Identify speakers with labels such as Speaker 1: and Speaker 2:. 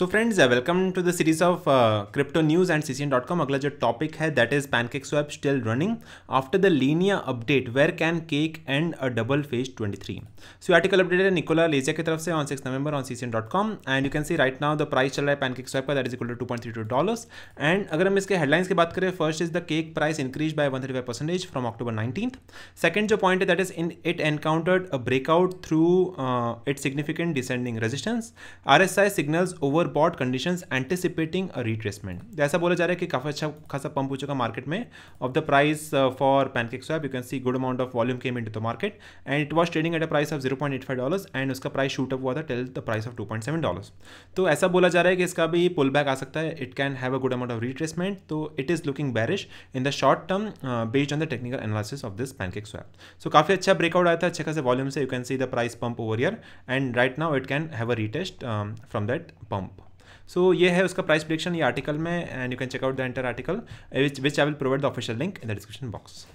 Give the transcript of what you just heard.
Speaker 1: so friends welcome to the series of crypto news and C dot com अगला जो topic है that is pancake swap still running after the Linea update where can cake and a double phase twenty three so article update है Nicola Legia की तरफ से on six November on C C dot com and you can see right now the price चल रहा है pancake swap का that is equal to two point three two dollars and अगर हम इसके हेडलाइंस की बात करें first is the cake price increase by one thirty five percentage from October nineteen second जो पॉइंट है that is in it encountered a breakout through it significant descending resistance R S I signals overbought condition anticipating a retracement ऐसा बोला जा रहा है कि काफ़ी अच्छा खासा पंप हो चुका मार्केट में of the price for pancake swap you can see good amount of volume came in to the market and it was trading at a price of zero point eight five dollars and उसका price shoot up हुआ था till the price of two point seven dollars तो ऐसा बोला जा रहा है कि इसका भी पुल बैक आ सकता है it can have a good amount of retracement तो it is looking bearish in the short term based on the technical analysis of this pancake swap so काफ़ी अच्छा ब्रेकआउट आया था अच्छे खासे वॉल्यूम से you can see the price pump over year and right now it can have a retest from that pump so so, ये है उसका प्राइस प्रिडिक्शन ये आर्टिकल में and you can check out the entire article which which I will provide the official link in the description box